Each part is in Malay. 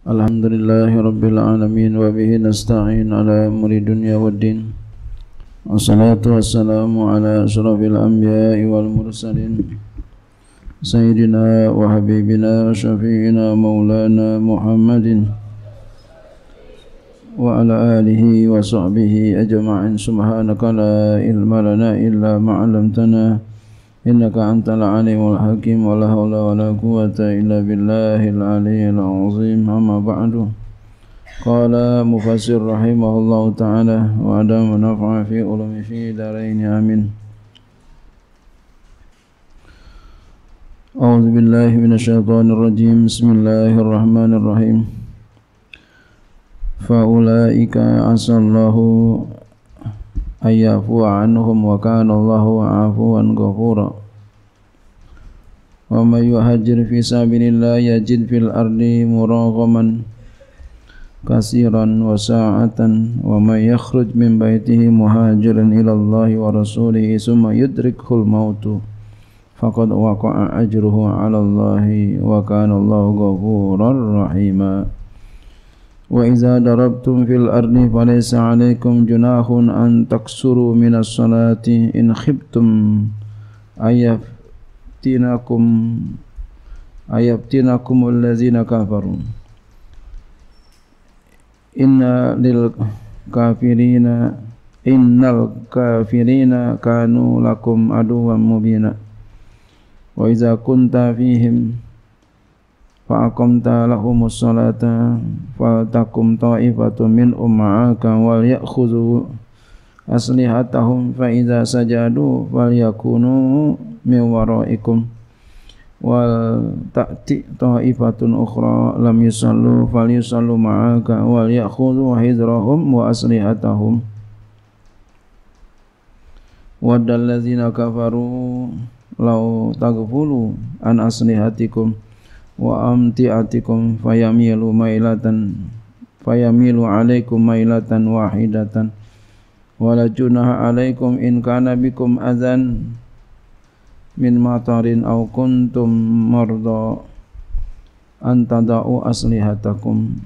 الحمد لله رب العالمين وبه نستعين على أمر الدنيا والدين والصلاة والسلام على أشرف الأنبياء والمرسلين سيدنا وحبيبنا وشفيعنا مولانا محمد وعلى آله وصحبه أجمعين سبحانك لا علم لنا إلا ما علمتنا إنك أنت العليم الحكيم ولا حول ولا قوة إلا بالله العلي العظيم أما بعد قال مفسر رحمه الله تعالى وعدم نفع في علم في دارين آمين أعوذ بالله من الشيطان الرجيم بسم الله الرحمن الرحيم فأولئك عسى الله أن يعفو عنهم وكان الله عفوا غفورا ومن يهاجر في سبيل الله يجد في الأرض مراغما كثيرا وساعة ومن يخرج من بيته مهاجرا إلى الله ورسوله ثم يدركه الموت فقد وقع أجره على الله وكان الله غفورا رحيما وإذا ضربتم في الأرض فليس عليكم جناح أن تقصروا من الصلاة إن خبتم أن يفتنكم أن يفتنكم الذين كفروا إن للكافرين إن الكافرين كانوا لكم عدوا مبينا وإذا كنت فيهم فأقمتَ لهم الصلاة فلتقم طائفة من أمعك وليأخذوا أسلحتهم فإذا سجدوا فليكونوا من ورائكم ولتأتي طائفة أخرى لم يصلوا فليصلوا معك وليأخذوا حذرهم وأسلحتهم ود الذين كفروا لو تغفلوا عن أسلحتكم wa amti'atikum fayamilu mailatan fayamilu alaikum mailatan wahidatan wala junaha alaikum in kana bikum adhan min matarin aw kuntum marda an tada'u aslihatakum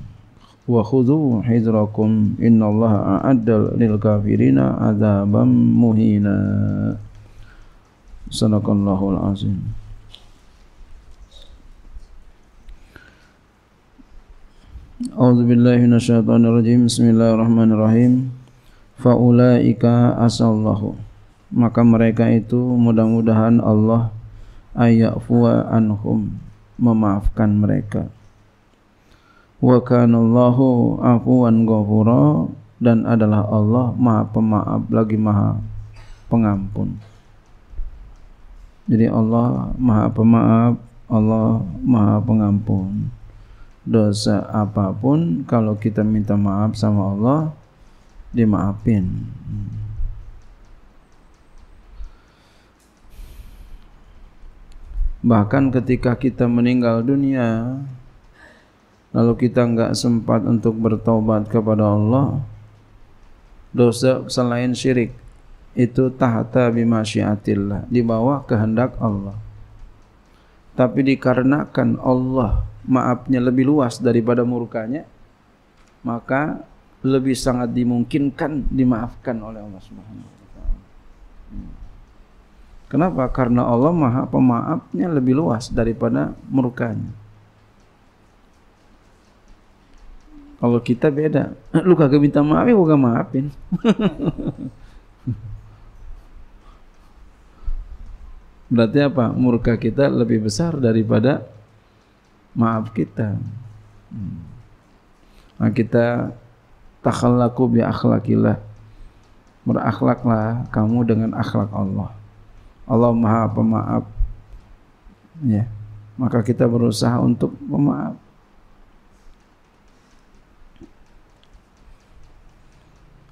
wa khudhu hidrakum innallaha a'adda lil kafirina adzabam muhina sanakallahu alazim al A'udzu billahi minasyaitonir rajim. Bismillahirrahmanirrahim. Fa ulaika asallahu. Maka mereka itu mudah-mudahan Allah ayafu anhum memaafkan mereka. Wa kana Allahu afuwan ghafura dan adalah Allah Maha Pemaaf lagi Maha Pengampun. Jadi Allah Maha Pemaaf, Allah Maha Pengampun. Hmm dosa apapun kalau kita minta maaf sama Allah dimaafin hmm. bahkan ketika kita meninggal dunia lalu kita enggak sempat untuk bertobat kepada Allah dosa selain syirik itu tahta bimasyiatillah di bawah kehendak Allah tapi dikarenakan Allah maafnya lebih luas daripada murkanya maka lebih sangat dimungkinkan dimaafkan oleh Allah Subhanahu wa taala. Hmm. Kenapa? Karena Allah Maha Pemaafnya lebih luas daripada murkanya. Kalau kita beda, lu kagak minta maaf, ya gua gak maafin. Berarti apa? Murka kita lebih besar daripada maaf kita. Hmm. Nah, kita takhallaku bi akhlakillah. Berakhlaklah kamu dengan akhlak Allah. Allah Maha Pemaaf. Ya. Maka kita berusaha untuk memaaf.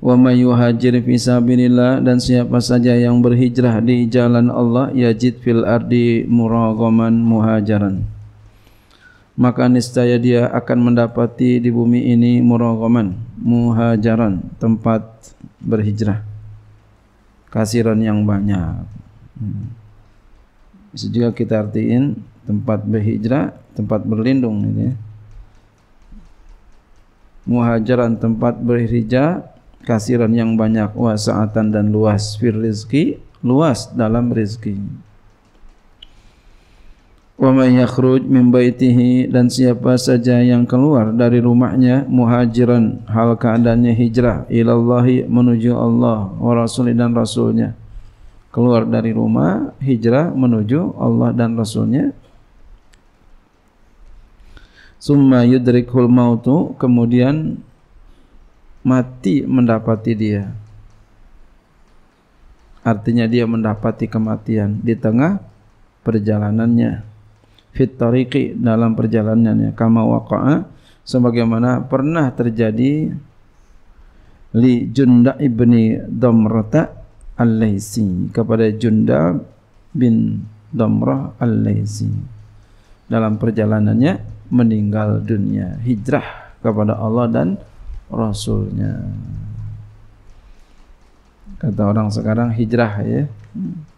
Wa may yuhajir fi sabilillah dan siapa saja yang berhijrah di jalan Allah yajid fil ardi muragaman muhajaran maka niscaya dia akan mendapati di bumi ini muragaman muhajaran tempat berhijrah kasiran yang banyak hmm. bisa juga kita artiin tempat berhijrah tempat berlindung ini ya. muhajaran tempat berhijrah kasiran yang banyak wasaatan dan luas fir rizki luas dalam rizki wa may yakhruj min baitihi dan siapa saja yang keluar dari rumahnya muhajiran hal keadaannya hijrah ilallahi menuju Allah wa rasul dan rasulnya keluar dari rumah hijrah menuju Allah dan rasulnya summa yudrikul mautu kemudian mati mendapati dia artinya dia mendapati kematian di tengah perjalanannya fit tariqi dalam perjalanannya kama waqa'a sebagaimana pernah terjadi li junda ibni damrata al-laisi kepada junda bin damrah al-laisi dalam perjalanannya meninggal dunia hijrah kepada Allah dan rasulnya kata orang sekarang hijrah ya hmm.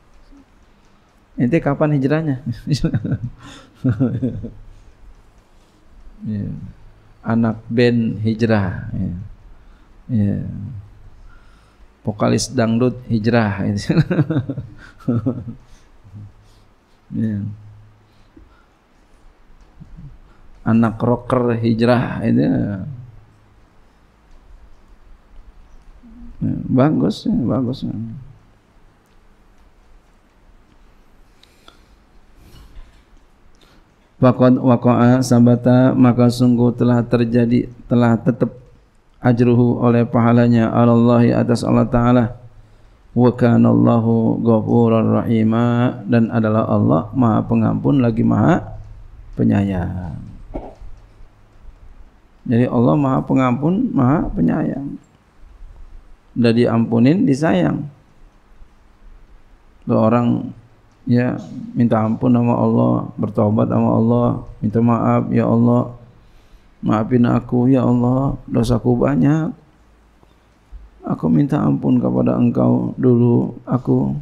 Ente kapan hijrahnya? yeah. Anak band hijrah. Yeah. Yeah. Vokalis dangdut hijrah. yeah. Anak rocker hijrah. Yeah. Iya. Bagus, yeah. bagus. Yeah. Fakot wakoa sabata maka sungguh telah terjadi telah tetap ajruhu oleh pahalanya Allahi atas Allah Taala. Wakan Allahu Gafurur Rahima dan adalah Allah Maha Pengampun lagi Maha Penyayang. Jadi Allah Maha Pengampun Maha Penyayang. Dari ampunin disayang. Tu orang ya minta ampun sama Allah bertobat sama Allah minta maaf ya Allah maafin aku ya Allah dosaku banyak aku minta ampun kepada engkau dulu aku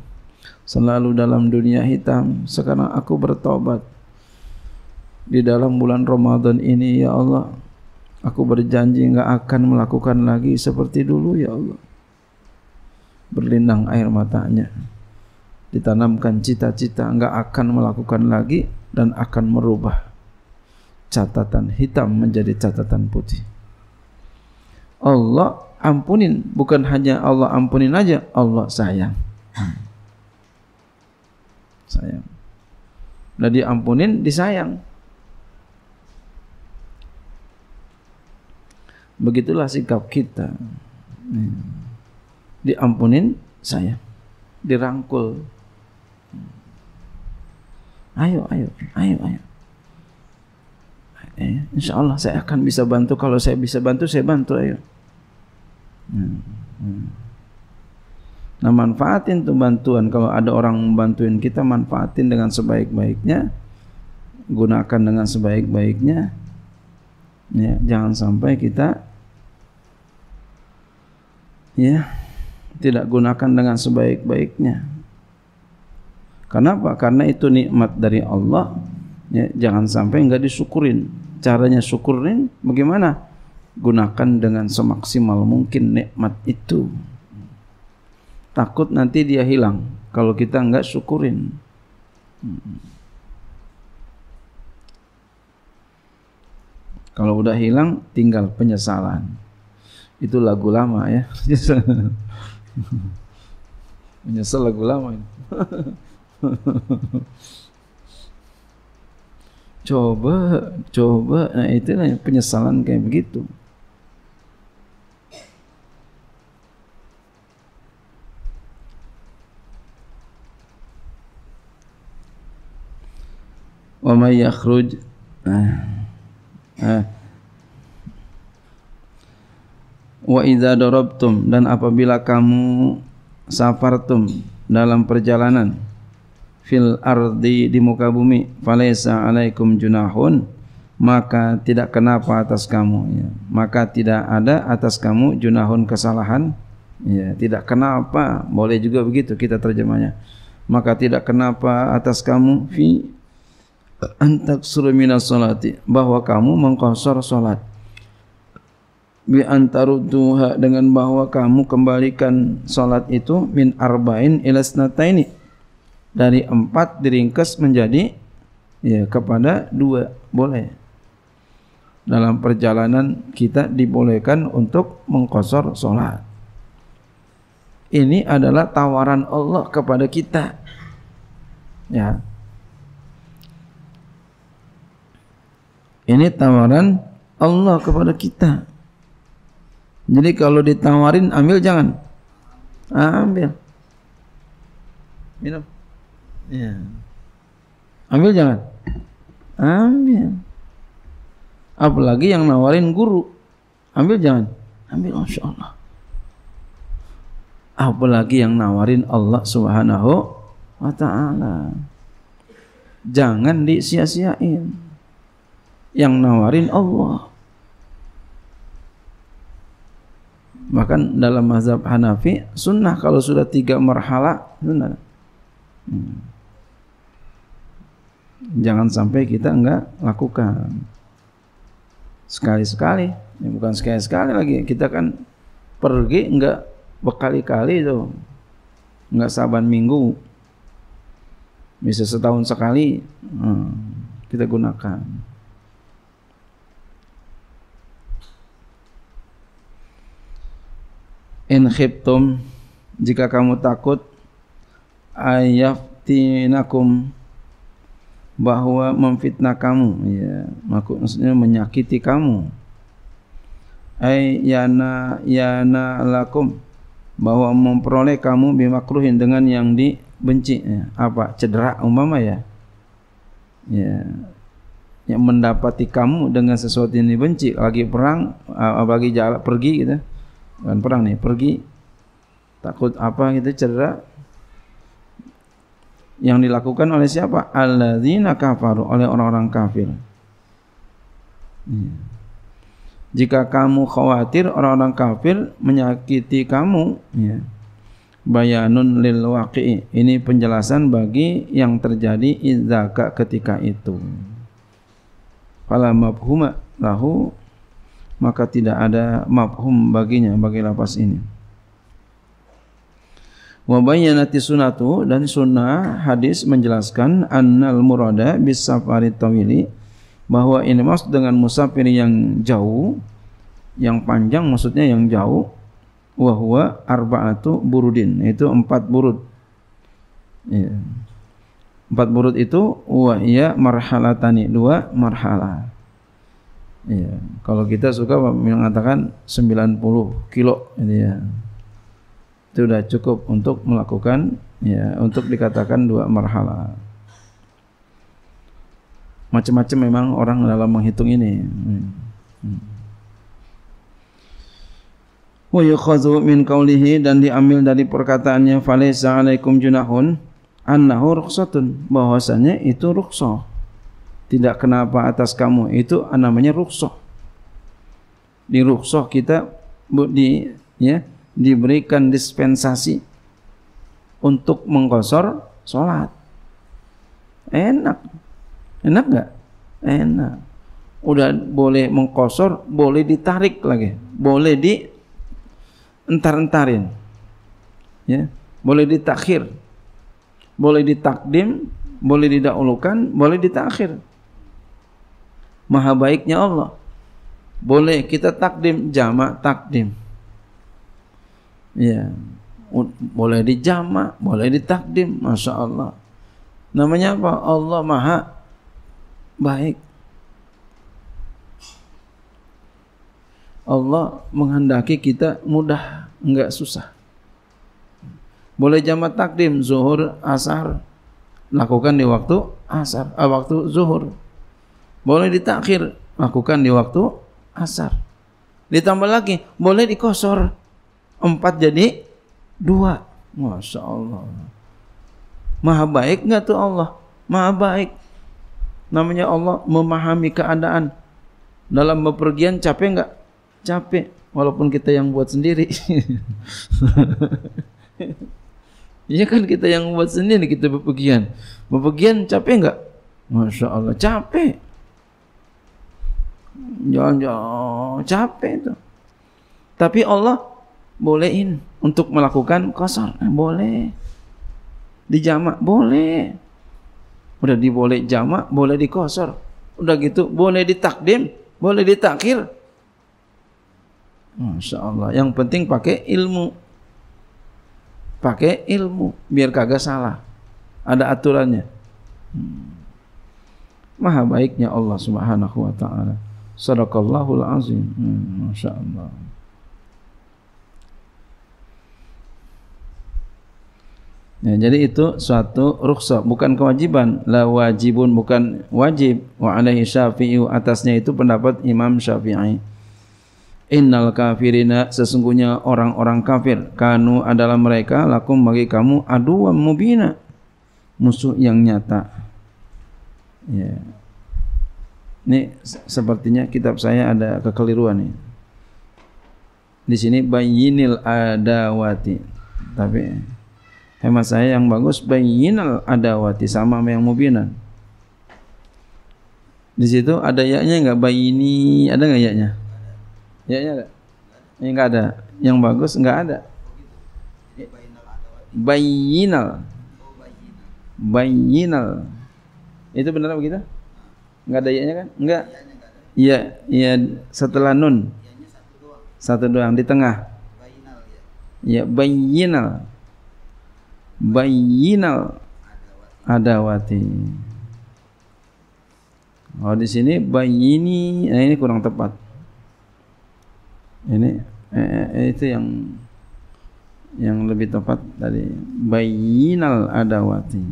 selalu dalam dunia hitam sekarang aku bertobat di dalam bulan Ramadan ini ya Allah aku berjanji enggak akan melakukan lagi seperti dulu ya Allah berlinang air matanya ditanamkan cita-cita enggak akan melakukan lagi dan akan merubah catatan hitam menjadi catatan putih. Allah ampunin bukan hanya Allah ampunin aja Allah sayang. Sayang. Nah diampunin disayang. Begitulah sikap kita. Diampunin sayang. Dirangkul Ayo, ayo, ayo, ayo. Eh, insya Allah saya akan bisa bantu. Kalau saya bisa bantu, saya bantu. Ayo. Hmm. Hmm. Nah manfaatin tuh bantuan. Kalau ada orang membantuin kita, manfaatin dengan sebaik-baiknya. Gunakan dengan sebaik-baiknya. Ya, jangan sampai kita ya tidak gunakan dengan sebaik-baiknya. Kenapa? Karena itu nikmat dari Allah. Ya, jangan sampai enggak disyukurin. Caranya syukurin bagaimana? Gunakan dengan semaksimal mungkin nikmat itu. Takut nanti dia hilang kalau kita enggak syukurin. Kalau udah hilang tinggal penyesalan. Itu lagu lama ya. Menyesal lagu lama ini. coba coba nah itulah penyesalan kayak begitu wa may yakhruj wa idza darabtum dan apabila kamu safartum dalam perjalanan fil ardi di muka bumi falaisa alaikum junahun maka tidak kenapa atas kamu ya. maka tidak ada atas kamu junahun kesalahan ya. tidak kenapa boleh juga begitu kita terjemahnya maka tidak kenapa atas kamu fi antak minas salati bahwa kamu mengkosor salat bi antarudduha dengan bahwa kamu kembalikan salat itu min arba'in ila ini dari empat diringkas menjadi ya kepada dua boleh dalam perjalanan kita dibolehkan untuk mengkosor sholat ini adalah tawaran Allah kepada kita ya ini tawaran Allah kepada kita jadi kalau ditawarin ambil jangan ah, ambil minum Ya. Ambil jangan? Ambil. Apalagi yang nawarin guru. Ambil jangan? Ambil Masya Allah. Apalagi yang nawarin Allah subhanahu wa ta'ala. Jangan disia-siain. Yang nawarin Allah. Bahkan dalam mazhab Hanafi, sunnah kalau sudah tiga merhala, sunnah. Hmm jangan sampai kita enggak lakukan sekali-sekali ya bukan sekali-sekali lagi kita kan pergi enggak berkali-kali itu enggak saban minggu bisa setahun sekali hmm, kita gunakan in jika kamu takut Tinakum bahwa memfitnah kamu ya maksudnya menyakiti kamu ay yana yana lakum bahwa memperoleh kamu bimakruhin dengan yang dibenci ya. apa cedera umpama ya ya yang mendapati kamu dengan sesuatu yang dibenci lagi perang apalagi jalan pergi gitu kan perang nih pergi takut apa gitu cedera yang dilakukan oleh siapa? Alladzina kafaru oleh orang-orang kafir. Jika kamu khawatir orang-orang kafir menyakiti kamu, ya. Bayanun lil waqi. Ini penjelasan bagi yang terjadi izaka ketika itu. Fala mafhuma lahu maka tidak ada mafhum baginya bagi lapas ini wa bayyanati sunatu dan sunnah hadis menjelaskan annal murada bis safari tawili bahwa ini maksud dengan musafir yang jauh yang panjang maksudnya yang jauh wa huwa arba'atu burudin itu empat burud ya. empat burud itu wa ya marhalatani dua marhalah ya. kalau kita suka mengatakan 90 kilo ini ya itu sudah cukup untuk melakukan ya untuk dikatakan dua marhala macam-macam memang orang dalam menghitung ini hmm. Hmm. wa yukhadhu min qawlihi dan diambil dari perkataannya falaysa alaikum junahun annahu rukhsatun bahwasanya itu rukhsah tidak kenapa atas kamu itu namanya rukhsah di rukhsah kita di ya diberikan dispensasi untuk mengkosor sholat. Enak. Enak nggak? Enak. Udah boleh mengkosor, boleh ditarik lagi. Boleh di entar-entarin. Ya. Boleh ditakhir. Boleh ditakdim, boleh didahulukan, boleh ditakhir. Maha baiknya Allah. Boleh kita takdim, jama takdim. Ya. Boleh dijamak, boleh ditakdim, masya Allah. Namanya apa? Allah Maha Baik. Allah menghendaki kita mudah, enggak susah. Boleh jamak takdim, zuhur, asar, lakukan di waktu asar, eh, waktu zuhur. Boleh ditakhir, lakukan di waktu asar. Ditambah lagi, boleh dikosor, empat jadi dua. Masya Allah. Maha baik enggak tuh Allah? Maha baik. Namanya Allah memahami keadaan. Dalam bepergian capek enggak? Capek. Walaupun kita yang buat sendiri. Iya kan kita yang buat sendiri kita bepergian. Bepergian capek enggak? Masya Allah capek. Jangan-jangan capek itu. Tapi Allah bolehin untuk melakukan kosor ah, boleh di jamak boleh udah diboleh jamak boleh dikosor udah gitu boleh ditakdim boleh ditakhir Masya Allah yang penting pakai ilmu pakai ilmu biar kagak salah ada aturannya hmm. maha baiknya Allah subhanahu wa ta'ala sadaqallahul azim hmm, Masya Allah Ya, jadi itu suatu rukhsah bukan kewajiban la wajibun bukan wajib wa alaihi syafi'i atasnya itu pendapat Imam Syafi'i innal kafirina sesungguhnya orang-orang kafir kanu adalah mereka lakum bagi kamu aduan mubina musuh yang nyata ya. ini sepertinya kitab saya ada kekeliruan nih di sini bayinil adawati tapi hemat saya yang bagus bayinal adawati sama yang mubinan di situ ada yaknya enggak bayini ada enggak yaknya yaknya enggak ini eh, enggak ada yang bagus enggak ada bayinal bayinal itu benar begitu enggak ada yaknya kan enggak ya ya setelah nun satu doang di tengah ya bayinal Bayinal adawati. Oh di sini bayini, nah eh, ini kurang tepat. Ini eh, eh, itu yang yang lebih tepat tadi bayinal adawati.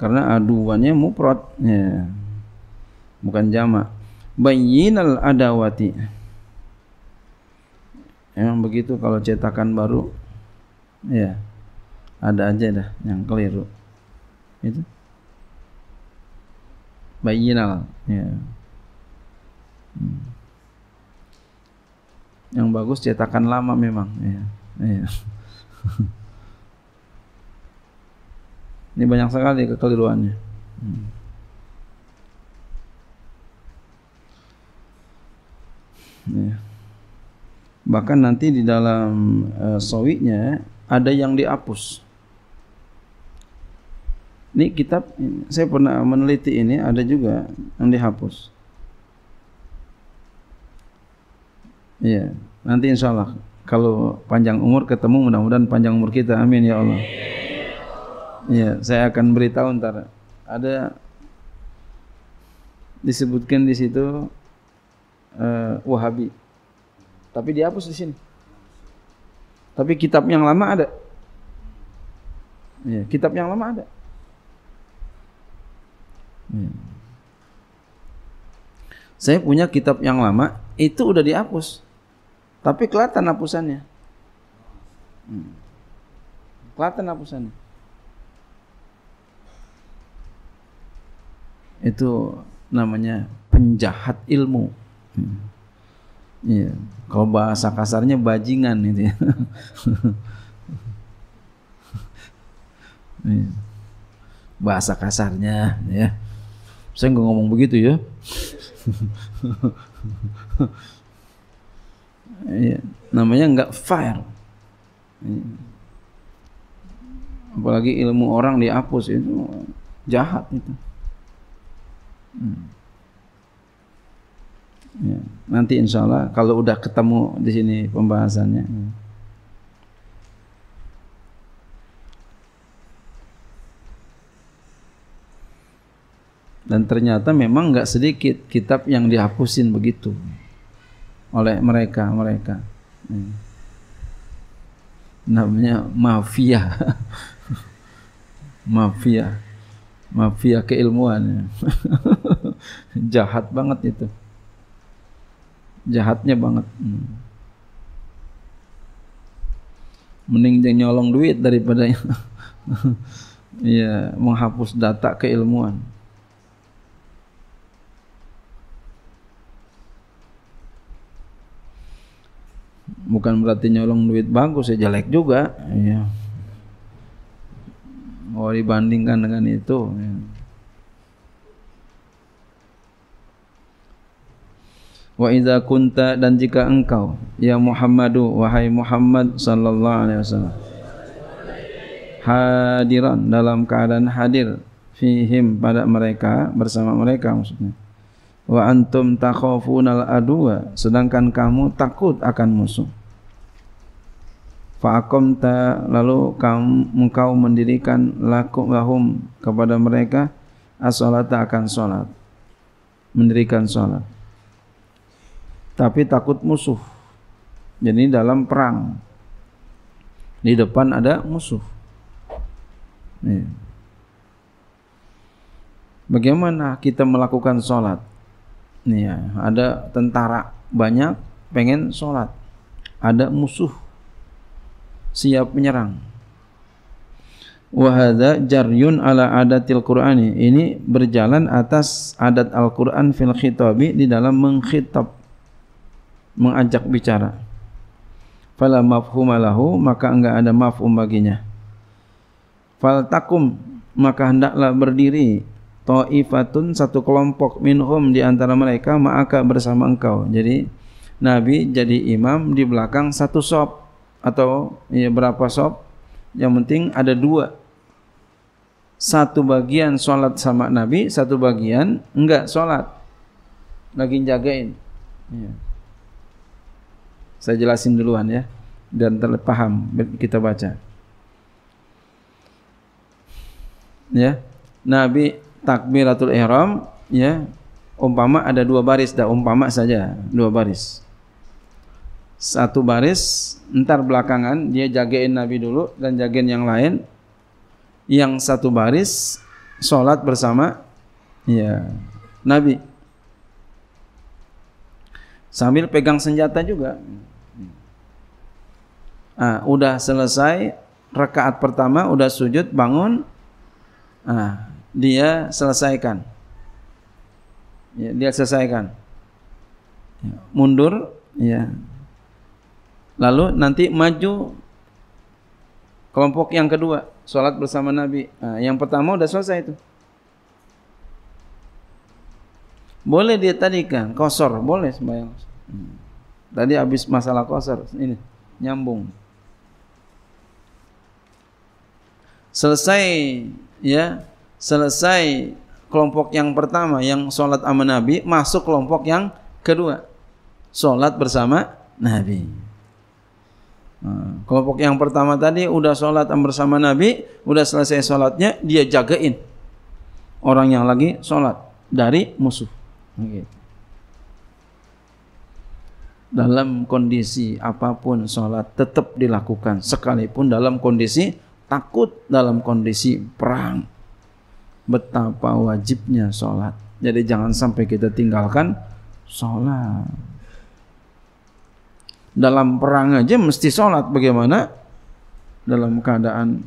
Karena aduannya muprot, ya. bukan jamak bayinal adawati emang begitu kalau cetakan baru ya ada aja dah yang keliru itu bayinal ya hmm. yang bagus cetakan lama memang ya, ya. ini banyak sekali kekeliruannya hmm. ya. bahkan nanti di dalam uh, sawitnya ada yang dihapus ini kitab saya pernah meneliti ini ada juga yang dihapus ya nanti insya Allah kalau panjang umur ketemu mudah-mudahan panjang umur kita amin ya Allah ya saya akan beritahu ntar ada disebutkan di situ uh, Wahabi. Tapi dihapus di sini. Tapi kitab yang lama ada. Ya, kitab yang lama ada. Ya. Saya punya kitab yang lama, itu udah dihapus. Tapi kelihatan hapusannya. Hmm. Kelihatan hapusannya. Itu namanya penjahat ilmu. Hmm. Iya. Kalau bahasa kasarnya bajingan itu ya. Iya. bahasa kasarnya ya. Saya nggak ngomong begitu ya. Iya. Namanya nggak fair. Iya. Apalagi ilmu orang dihapus itu jahat itu. Hmm. nanti insya Allah kalau udah ketemu di sini pembahasannya. Hmm. Dan ternyata memang nggak sedikit kitab yang dihapusin begitu oleh mereka mereka. Hmm. Namanya mafia, mafia, mafia keilmuan. Jahat banget itu. jahatnya banget hmm. mending dia nyolong duit daripada ya menghapus data keilmuan bukan berarti nyolong duit bagus ya jelek juga ya kalau oh, dibandingkan dengan itu ya. wa iza kunta dan jika engkau ya Muhammadu wahai Muhammad sallallahu alaihi wasallam hadiran dalam keadaan hadir fihim pada mereka bersama mereka maksudnya wa antum takhafunal adwa sedangkan kamu takut akan musuh faqamta lalu kamu engkau mendirikan lakum lahum kepada mereka as-salata akan salat mendirikan salat tapi takut musuh. Jadi dalam perang di depan ada musuh. Nih. Bagaimana kita melakukan sholat? Nih ya, ada tentara banyak pengen sholat, ada musuh siap menyerang. Wahada jaryun ala adatil Qur'ani. Ini berjalan atas adat Al-Qur'an fil khitabi di dalam mengkhitab, mengajak bicara. Fala mafhumalahu maka enggak ada mafhum baginya. Fal takum maka hendaklah berdiri taifatun satu kelompok minhum di antara mereka ma'aka bersama engkau. Jadi Nabi jadi imam di belakang satu sop atau ya, berapa sop yang penting ada dua satu bagian sholat sama Nabi, satu bagian enggak sholat lagi jagain. Yeah. Saya jelasin duluan ya dan terpaham kita baca. Ya. Nabi takbiratul ihram ya. Umpama ada dua baris dah umpama saja dua baris. Satu baris entar belakangan dia jagain Nabi dulu dan jagain yang lain. Yang satu baris salat bersama ya Nabi sambil pegang senjata juga Ah, udah selesai rakaat pertama, udah sujud, bangun. Ah, dia selesaikan. Ya, dia selesaikan. Ya, mundur, ya. Lalu nanti maju kelompok yang kedua, salat bersama Nabi. Ah, yang pertama udah selesai itu. Boleh dia tadi kan kosor, boleh sembahyang. Hmm. Tadi habis masalah kosor, ini nyambung. selesai ya selesai kelompok yang pertama yang solat sama Nabi masuk kelompok yang kedua solat bersama Nabi kelompok yang pertama tadi udah solat bersama Nabi udah selesai solatnya dia jagain orang yang lagi solat dari musuh dalam kondisi apapun solat tetap dilakukan sekalipun dalam kondisi takut dalam kondisi perang. Betapa wajibnya sholat. Jadi jangan sampai kita tinggalkan sholat. Dalam perang aja mesti sholat bagaimana? Dalam keadaan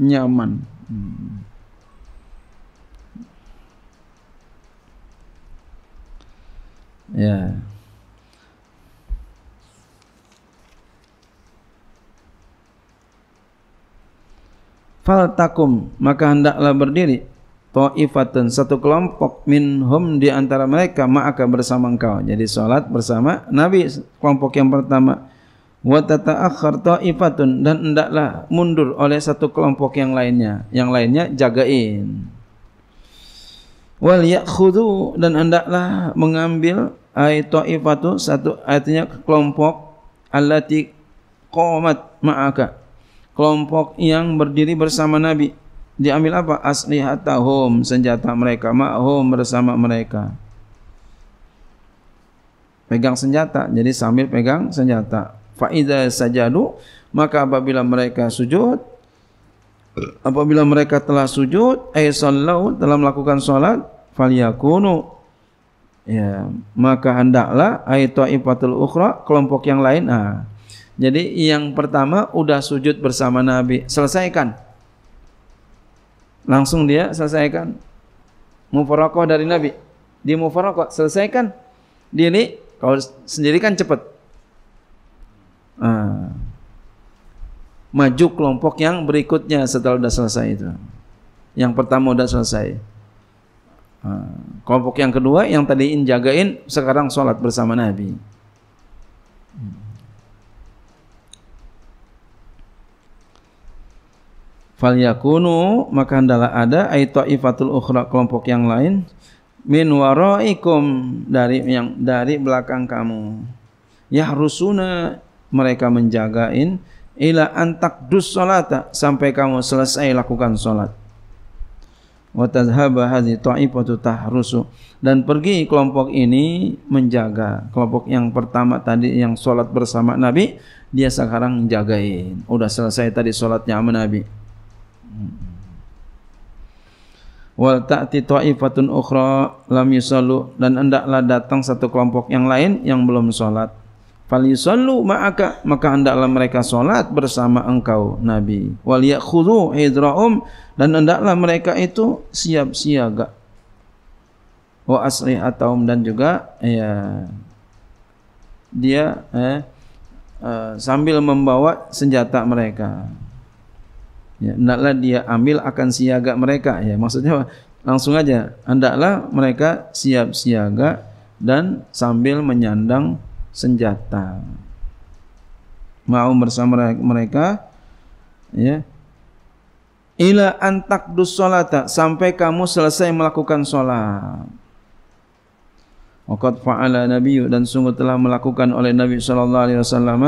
nyaman. Hmm. Ya. Yeah. Faltakum maka hendaklah berdiri ta'ifatun satu kelompok minhum di antara mereka ma'aka bersama engkau jadi salat bersama nabi kelompok yang pertama wa tata'akhkhar ta'ifatun dan hendaklah mundur oleh satu kelompok yang lainnya yang lainnya jagain wal ya'khudhu dan hendaklah mengambil ayat Ta'ifatun satu ayatnya kelompok allati qamat ma'aka kelompok yang berdiri bersama Nabi diambil apa aslihatahum senjata mereka ma'hum bersama mereka pegang senjata jadi sambil pegang senjata fa idza sajadu maka apabila mereka sujud apabila mereka telah sujud ay sallau telah melakukan salat falyakunu ya maka hendaklah ay taifatul ukhra kelompok yang lain ah jadi yang pertama udah sujud bersama Nabi, selesaikan. Langsung dia selesaikan. Mufarakoh dari Nabi. Di mufarakoh, selesaikan. Dia ini, kalau sendiri kan cepat. Ah. Maju kelompok yang berikutnya setelah udah selesai itu. Yang pertama udah selesai. Ah. Kelompok yang kedua yang tadi jagain, sekarang sholat bersama Nabi. fal yakunu maka hendaklah ada ai taifatul ukhra kelompok yang lain min waraikum dari yang dari belakang kamu yahrusuna mereka menjagain ila antak dus salata sampai kamu selesai lakukan salat wa tazhaba hadhi taifatu tahrusu dan pergi kelompok ini menjaga kelompok yang pertama tadi yang salat bersama nabi dia sekarang jagain udah selesai tadi salatnya sama nabi wal ta'ti ta'ifatun ukhra lam yusallu dan hendaklah datang satu kelompok yang lain yang belum salat fal yusallu ma'aka maka hendaklah mereka salat bersama engkau nabi wal ya'khudhu hidra'um dan hendaklah mereka itu siap siaga wa asri ataum dan juga ya dia eh, eh, sambil membawa senjata mereka ya, hendaklah dia ambil akan siaga mereka ya maksudnya langsung aja hendaklah mereka siap siaga dan sambil menyandang senjata mau bersama mereka ya ila antakdus salata sampai kamu selesai melakukan salat Waqad fa'ala nabiyyu dan sungguh telah melakukan oleh Nabi sallallahu alaihi wasallam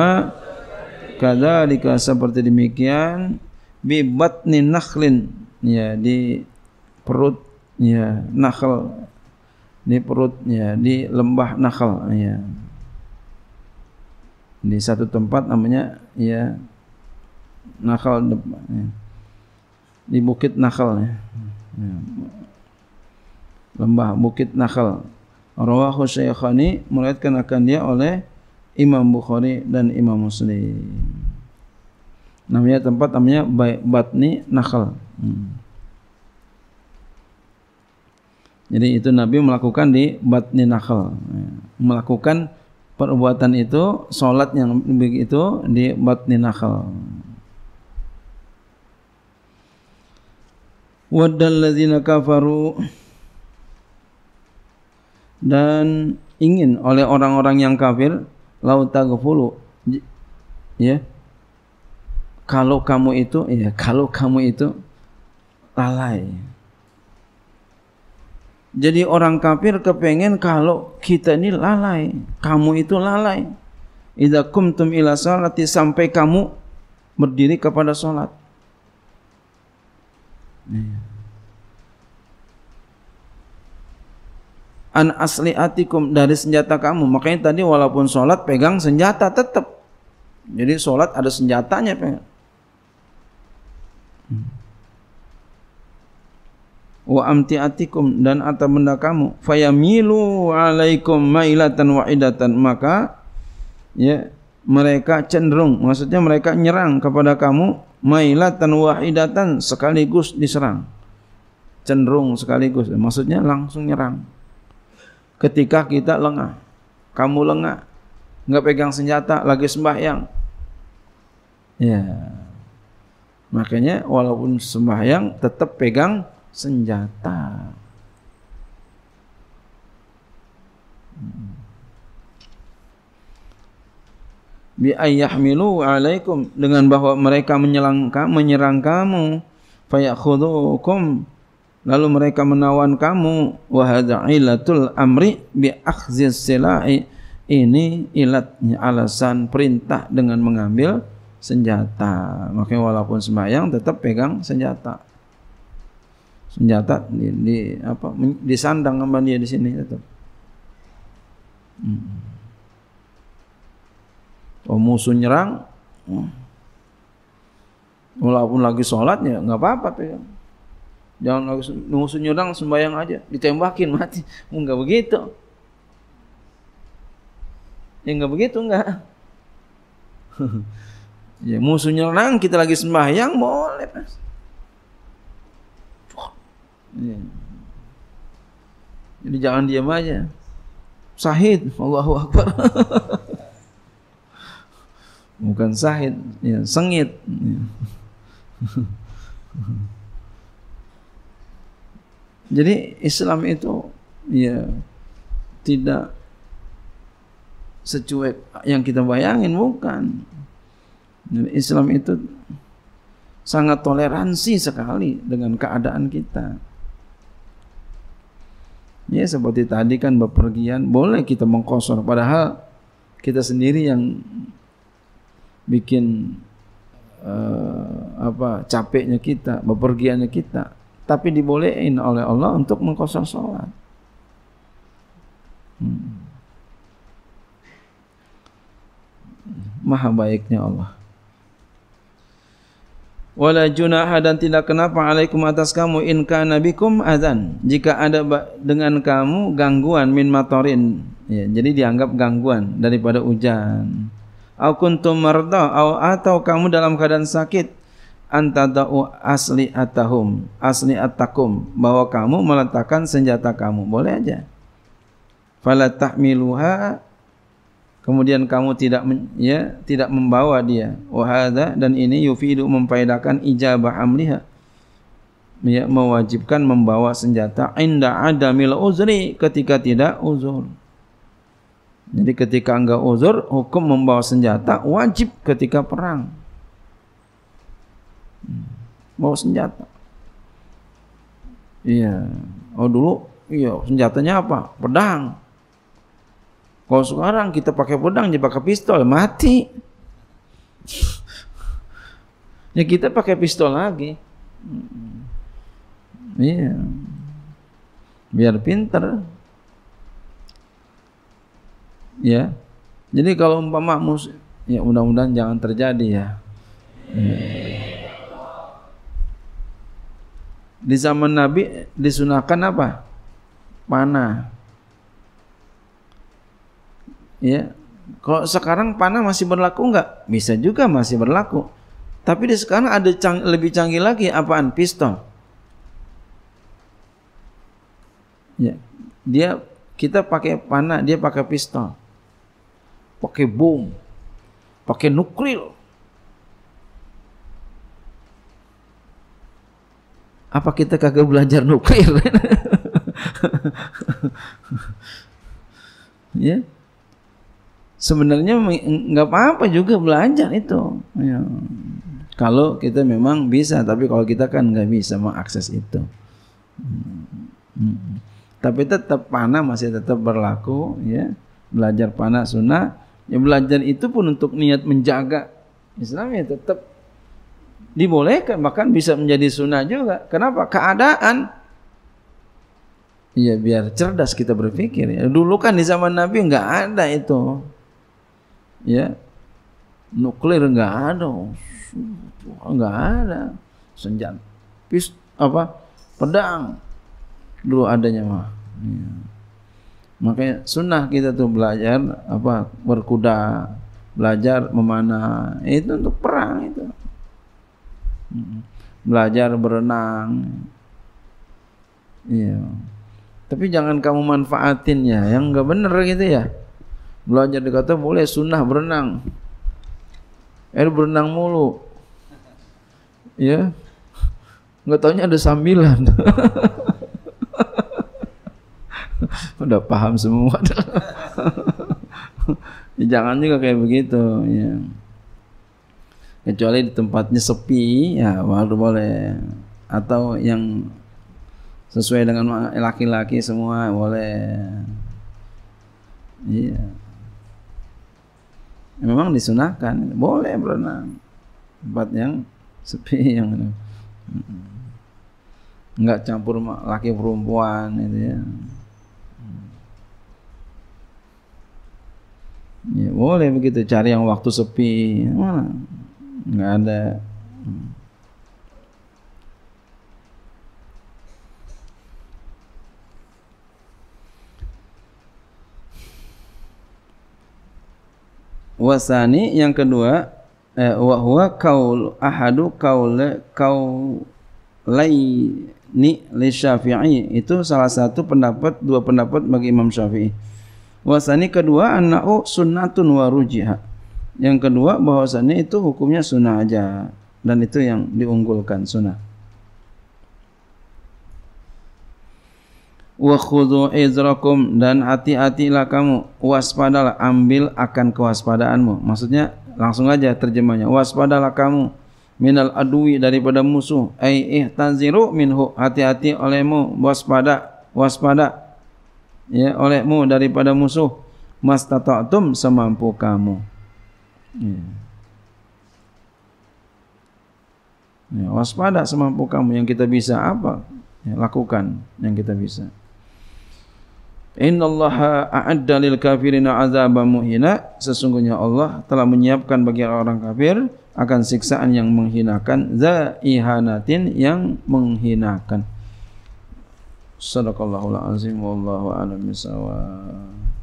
kadzalika seperti demikian bi batni nakhlin ya di perut ya nakhl di perut ya di lembah nakhl ya di satu tempat namanya ya nakhl ya. di bukit nakhl ya. ya. lembah bukit nakhl rawahu syaikhani meriwayatkan akan dia oleh Imam Bukhari dan Imam Muslim namanya tempat namanya Batni Nakhal. Hmm. Jadi itu Nabi melakukan di Batni Nakhal. Ya. Melakukan perbuatan itu, sholat yang begitu di Batni Nakhal. Waddal ladzina kafaru dan ingin oleh orang-orang yang kafir lauta gafulu ya yeah kalau kamu itu ya kalau kamu itu lalai jadi orang kafir kepengen kalau kita ini lalai, kamu itu lalai. Idza kumtum ila salati sampai kamu berdiri kepada salat. An asli atikum dari senjata kamu. Makanya tadi walaupun salat pegang senjata tetap. Jadi salat ada senjatanya pengen wa amti atikum dan atap benda kamu fayamilu alaikum mailatan wa'idatan maka ya mereka cenderung maksudnya mereka nyerang kepada kamu mailatan wa'idatan sekaligus diserang cenderung sekaligus maksudnya langsung nyerang ketika kita lengah kamu lengah enggak pegang senjata lagi sembahyang ya Makanya walaupun sembahyang tetap pegang senjata. Hmm. Bi ayyahmilu alaikum dengan bahwa mereka menyerang kamu, menyerang kamu, fayakhudhukum lalu mereka menawan kamu wa hadza ilatul amri bi akhdhis silai ini ilatnya alasan perintah dengan mengambil senjata. Makanya walaupun sembahyang tetap pegang senjata. Senjata di, di apa disandang sama dia di sini tetap. Hmm. Oh musuh nyerang, hmm. walaupun lagi sholatnya nggak apa-apa pegang. Jangan lagi musuh nyerang sembahyang aja ditembakin mati. Enggak oh, begitu. Ya enggak begitu enggak. Ya, musuh nyerang kita lagi sembahyang boleh. Ya. Jadi jangan diam aja. Sahid, Allahu Akbar. Bukan sahid, ya, sengit. Ya. Jadi Islam itu ya tidak secuek yang kita bayangin bukan Islam itu sangat toleransi sekali dengan keadaan kita. Ya seperti tadi kan bepergian boleh kita mengkosor padahal kita sendiri yang bikin uh, apa capeknya kita, bepergiannya kita, tapi dibolehin oleh Allah untuk mengkosor sholat. Hmm. Maha baiknya Allah wala Junah dan tidak kenapa alaikum atas kamu in kana bikum adzan jika ada dengan kamu gangguan min matarin ya, jadi dianggap gangguan daripada hujan au kuntum marda au atau kamu dalam keadaan sakit antadau asli atahum asli atakum bahwa kamu meletakkan senjata kamu boleh aja fala tahmiluha kemudian kamu tidak ya tidak membawa dia wahada dan ini yufidu memfaedakan ijabah amliha ya, mewajibkan membawa senjata inda adamil uzri ketika tidak uzur jadi ketika enggak uzur hukum membawa senjata wajib ketika perang hmm, bawa senjata iya oh dulu iya senjatanya apa pedang kalau sekarang kita pakai pedang dia pakai pistol mati. ya kita pakai pistol lagi. Iya. Yeah. Biar pinter. Ya. Yeah. Jadi kalau umpama mus ya mudah-mudahan jangan terjadi ya. Yeah. Di zaman Nabi disunahkan apa? Panah. ya kalau sekarang panah masih berlaku enggak bisa juga masih berlaku tapi di sekarang ada cang lebih canggih lagi apaan pistol ya dia kita pakai panah dia pakai pistol pakai bom pakai nuklir apa kita kagak belajar nuklir ya yeah sebenarnya nggak apa-apa juga belajar itu. Ya. Kalau kita memang bisa, tapi kalau kita kan nggak bisa mengakses itu. Hmm. Hmm. Tapi tetap panah masih tetap berlaku, ya belajar panah sunnah. Ya belajar itu pun untuk niat menjaga Islam ya tetap dibolehkan, bahkan bisa menjadi sunnah juga. Kenapa? Keadaan Ya biar cerdas kita berpikir. Ya. Dulu kan di zaman Nabi nggak ada itu. ya nuklir nggak ada nggak ada senjat pis apa pedang dulu adanya mah ya. makanya sunnah kita tuh belajar apa berkuda belajar memanah itu untuk perang itu hmm. belajar berenang iya tapi jangan kamu manfaatin ya yang nggak bener gitu ya belajar dikata boleh sunnah berenang. Air eh, berenang mulu. Ya. Enggak tahunya ada sambilan. Udah paham semua. Jangan juga kayak begitu, ya. Kecuali di tempatnya sepi, ya baru boleh. Atau yang sesuai dengan laki-laki semua boleh. Iya. Yeah. Ya, memang disunahkan boleh berenang tempat yang sepi yang nggak campur laki perempuan itu ya mm. ya boleh begitu cari yang waktu sepi mana nggak ada mm. wasani yang kedua eh, wa huwa qaul ahadu qaul ni le syafi'i itu salah satu pendapat dua pendapat bagi Imam Syafi'i wasani kedua annahu sunnatun warujihah yang kedua bahwasannya itu hukumnya sunnah aja dan itu yang diunggulkan sunnah wakhudhu izrakum dan hati-hatilah kamu waspadalah ambil akan kewaspadaanmu maksudnya langsung aja terjemahnya waspadalah kamu minal adui daripada musuh ai ihtanziru minhu hati-hati olehmu waspada waspada ya olehmu daripada musuh Mas mastata'tum semampu kamu ya. ya waspada semampu kamu yang kita bisa apa ya, lakukan yang kita bisa Innallaha a'adda lil kafirina azaban muhina sesungguhnya Allah telah menyiapkan bagi orang kafir akan siksaan yang menghinakan zaihanatin yang menghinakan Sadaqallahul azim wallahu a'lam bissawab